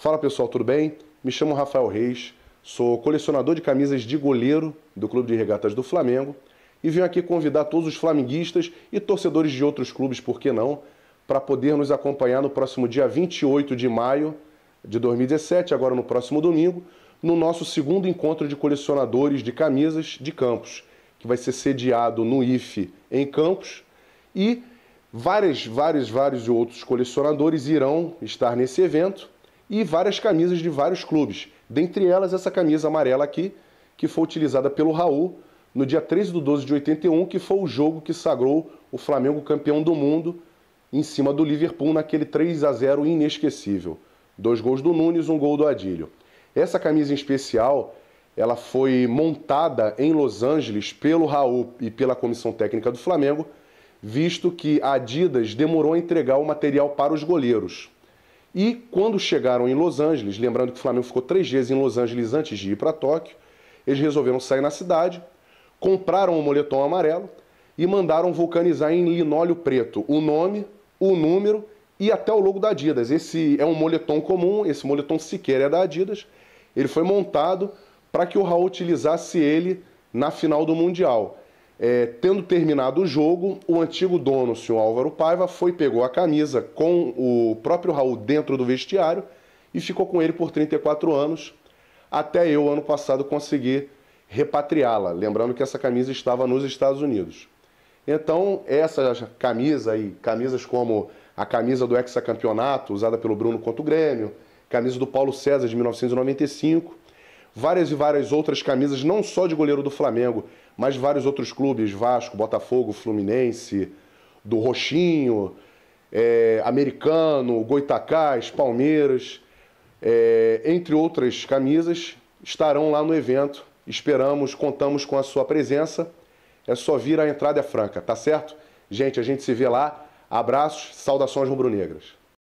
Fala pessoal, tudo bem? Me chamo Rafael Reis, sou colecionador de camisas de goleiro do Clube de Regatas do Flamengo e venho aqui convidar todos os flamenguistas e torcedores de outros clubes, por que não, para poder nos acompanhar no próximo dia 28 de maio de 2017, agora no próximo domingo, no nosso segundo encontro de colecionadores de camisas de Campos, que vai ser sediado no IFE em Campos e vários, vários, vários outros colecionadores irão estar nesse evento e várias camisas de vários clubes. Dentre elas, essa camisa amarela aqui, que foi utilizada pelo Raul no dia 13 de 12 de 81, que foi o jogo que sagrou o Flamengo campeão do mundo em cima do Liverpool naquele 3 a 0 inesquecível. Dois gols do Nunes, um gol do Adílio. Essa camisa em especial, ela foi montada em Los Angeles pelo Raul e pela comissão técnica do Flamengo, visto que a Adidas demorou a entregar o material para os goleiros. E quando chegaram em Los Angeles, lembrando que o Flamengo ficou três dias em Los Angeles antes de ir para Tóquio, eles resolveram sair na cidade, compraram o um moletom amarelo e mandaram vulcanizar em linóleo preto o nome, o número e até o logo da Adidas. Esse é um moletom comum, esse moletom sequer é da Adidas. Ele foi montado para que o Raul utilizasse ele na final do Mundial. É, tendo terminado o jogo, o antigo dono, o senhor Álvaro Paiva, foi pegou a camisa com o próprio Raul dentro do vestiário e ficou com ele por 34 anos, até eu, ano passado, conseguir repatriá-la. Lembrando que essa camisa estava nos Estados Unidos. Então, essa camisa e camisas como a camisa do hexacampeonato, usada pelo Bruno contra o Grêmio, camisa do Paulo César de 1995, várias e várias outras camisas, não só de goleiro do Flamengo, mas de vários outros clubes, Vasco, Botafogo, Fluminense, do Roxinho, é, Americano, Goitacás, Palmeiras, é, entre outras camisas, estarão lá no evento. Esperamos, contamos com a sua presença. É só vir, a entrada é franca, tá certo? Gente, a gente se vê lá. Abraços, saudações rubro-negras.